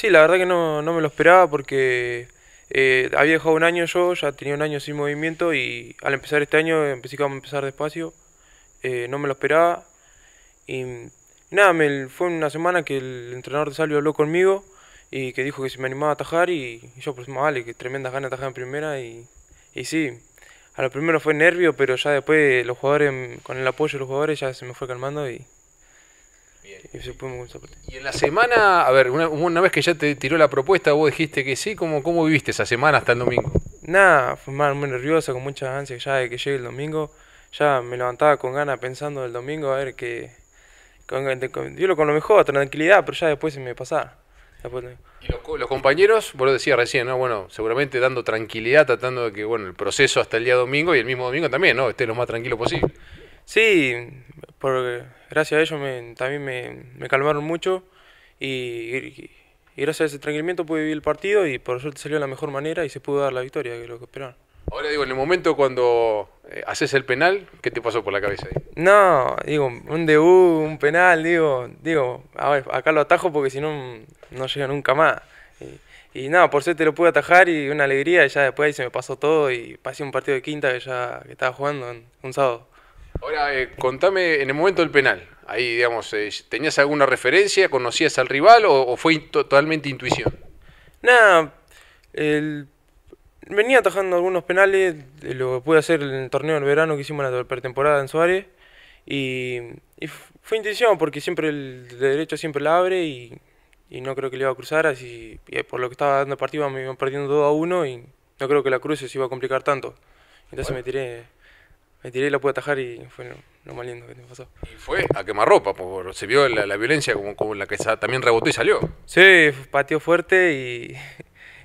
Sí, la verdad que no, me lo esperaba porque eh, había dejado un año yo, ya tenía un año sin movimiento y al empezar este año empecé a empezar despacio, eh, no me lo esperaba. Y nada, me, fue una semana que el entrenador de Salvio habló conmigo y que dijo que se me animaba a atajar y, yo pues vale, que tremendas ganas de atajar en primera y, y sí, a lo primero fue nervio, pero ya después los jugadores, con el apoyo de los jugadores ya se me fue calmando y, y, en la semana, a ver, una, vez que ya te tiró la propuesta, vos dijiste que sí, ¿cómo, cómo viviste esa semana hasta el domingo? Nada, fue mal, muy nerviosa, con mucha ansia ya de que llegue el domingo. Ya me levantaba con ganas pensando el domingo, a ver que. Con, con, lo con lo mejor, tranquilidad, pero ya después se me pasaba. y los, los, compañeros, vos lo decías recién, ¿no? Bueno, seguramente dando tranquilidad, tratando de que, bueno, el proceso hasta el día domingo y el mismo domingo también, ¿no? Esté lo más tranquilo posible. Sí, porque gracias a ellos también me, calmaron mucho y, gracias a ese tranquilamiento pude vivir el partido y por suerte salió de la mejor manera y se pudo dar la victoria, que es lo que esperaban. Ahora digo, en el momento cuando eh, haces el penal, ¿qué te pasó por la cabeza ahí? No, digo, un debut, un penal, digo, digo, a ver, acá lo atajo porque si no, no llega nunca más. Y, nada, no, por suerte lo pude atajar y una alegría, y ya después ahí se me pasó todo y pasé un partido de quinta que ya estaba jugando un sábado. Ahora, eh, contame, en el momento del penal, ahí, digamos, eh, ¿tenías alguna referencia? ¿Conocías al rival o, fue totalmente intuición? Nada, venía atajando algunos penales, lo que pude hacer en el torneo del verano que hicimos en la pretemporada en Suárez, y, fue intuición porque siempre el de derecho siempre la abre y, no creo que le iba a cruzar, así y eh, por lo que estaba dando partido me iban perdiendo 2 a 1 y no creo que la cruce se iba a complicar tanto. Entonces me tiré me tiré y la pude atajar y fue lo, más lindo que me pasó. Y fue a quemarropa, porque se vio la, violencia como, como, la que también rebotó y salió. Sí, pateó fuerte y,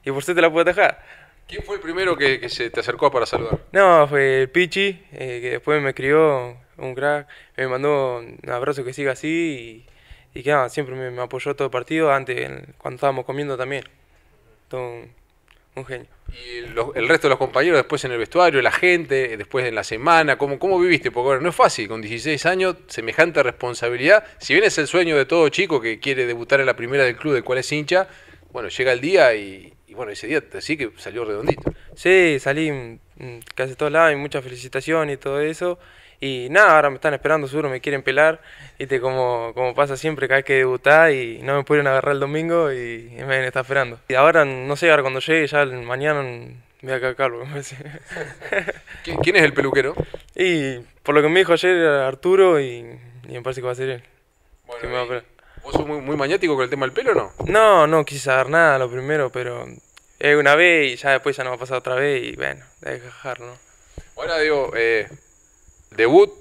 y por suerte la pude atajar. ¿Quién fue el primero que, se te acercó para saludar? No, fue el Pichi, eh, que después me crió un crack, me mandó un abrazo que siga así y, que nada, siempre me, me, apoyó todo el partido, antes cuando estábamos comiendo también un genio. Y el resto de los compañeros después en el vestuario, la gente, eh, después en la semana, ¿cómo, cómo viviste? Porque bueno, no es fácil, con 16 años, semejante responsabilidad. Si bien es el sueño de todo chico que quiere debutar en la primera del club de cual es hincha, bueno, llega el día y, bueno, ese día así que salió redondito. Sí, salí Mm, casi todos lados, y muchas felicitaciones y todo eso. Y nada, ahora me están esperando, seguro me quieren pelar. Viste, como, como pasa siempre que hay que debutar y no me pudieron agarrar el domingo y me están esperando. Y ahora, no sé, ahora cuando llegue, ya mañana me voy a cagar ¿Quién es el peluquero? Y por lo que me dijo ayer Arturo y, me parece que va a ser él. Bueno, ¿Vos sos muy, muy maniático con el tema del pelo o no? No, no quise saber nada lo primero, pero es eh, una vez y ya después ya no va a pasar otra vez y bueno, hay no Ahora digo, eh, debut,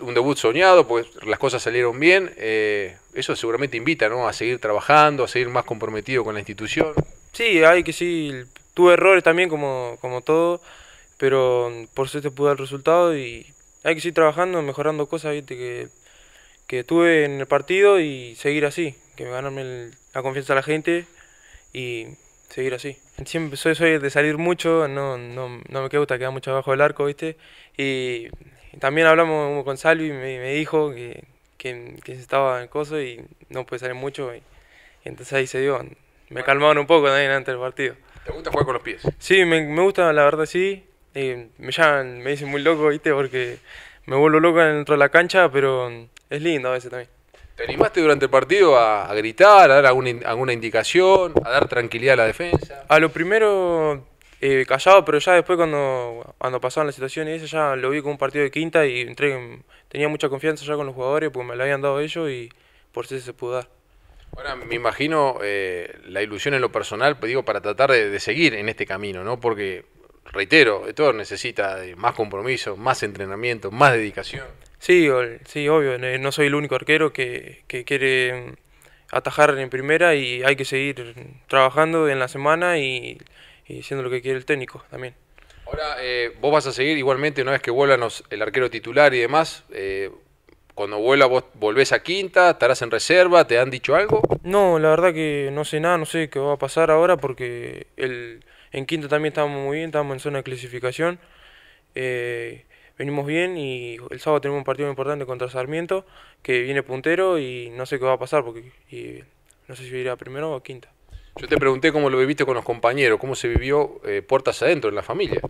un debut soñado, pues las cosas salieron bien. Eh, eso seguramente invita ¿no? a seguir trabajando, a seguir más comprometido con la institución. Sí, hay que sí. Tuve errores también, como, todo, pero por suerte pude dar el resultado y hay que seguir trabajando, mejorando cosas Que, que tuve en el partido y seguir así, que ganarme la confianza de la gente y seguir así. Siempre soy, soy de salir mucho, no, no, no me gusta quedar mucho abajo del arco, ¿viste? Y, también hablamos con Salvi, y me dijo que, que, estaba en coso y no puede salir mucho. Y, entonces ahí se dio. Me ah. calmaron un poco también antes del partido. ¿Te gusta jugar con los pies? Sí, me, me gusta, la verdad sí. me llaman, me dicen muy loco, ¿viste? Porque me vuelvo loco dentro de la cancha, pero es lindo a veces también. ¿Te animaste durante el partido a, gritar, a dar alguna, indicación, a dar tranquilidad a la defensa? A lo primero eh, callado, pero ya después cuando, cuando pasaban las situaciones ya lo vi como un partido de quinta y entré, tenía mucha confianza ya con los jugadores porque me lo habían dado ellos y por si se pudo dar. Ahora, me imagino eh, la ilusión en lo personal, pues digo, para tratar de, seguir en este camino, ¿no? Porque, reitero, todo necesita más compromiso, más entrenamiento, más dedicación. Sí, sí, obvio, no soy el único arquero que, quiere mm, atajar en primera y hay que seguir trabajando en la semana y, y siendo lo que quiere el técnico también. Ahora, eh, vos vas a seguir igualmente una vez que vuelan el arquero titular y demás. Eh, cuando vuela, vos volvés a quinta, estarás en reserva, ¿te han dicho algo? No, la verdad que no sé nada, no sé qué va a pasar ahora porque el, en quinta también estábamos muy bien, estábamos en zona de clasificación. Eh, venimos bien y el sábado tenemos un partido importante contra Sarmiento, que viene puntero y no sé qué va a pasar, porque no sé si irá primero o quinta. Yo te pregunté cómo lo viviste con los compañeros, cómo se vivió eh, puertas adentro en la familia.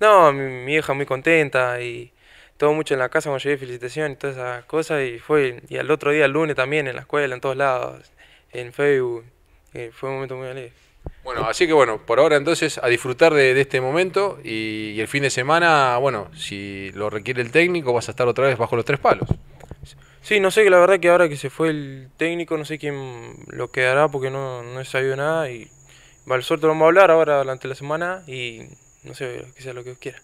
No, mi, hija muy contenta y todo mucho en la casa cuando llegué, felicitaciones y todas esas cosas. Y fue y al otro día, el lunes también, en la escuela, en todos lados, en Facebook. Eh, fue un momento muy alegre. Bueno, así que bueno, por ahora entonces a disfrutar de, este momento y, el fin de semana, bueno, si lo requiere el técnico, vas a estar otra vez bajo los tres palos. Sí, no sé, que la verdad que ahora que se fue el técnico, no sé quién lo quedará porque no, he sabido nada y suerte lo vamos a hablar ahora durante la semana y no sé, que sea lo que quiera.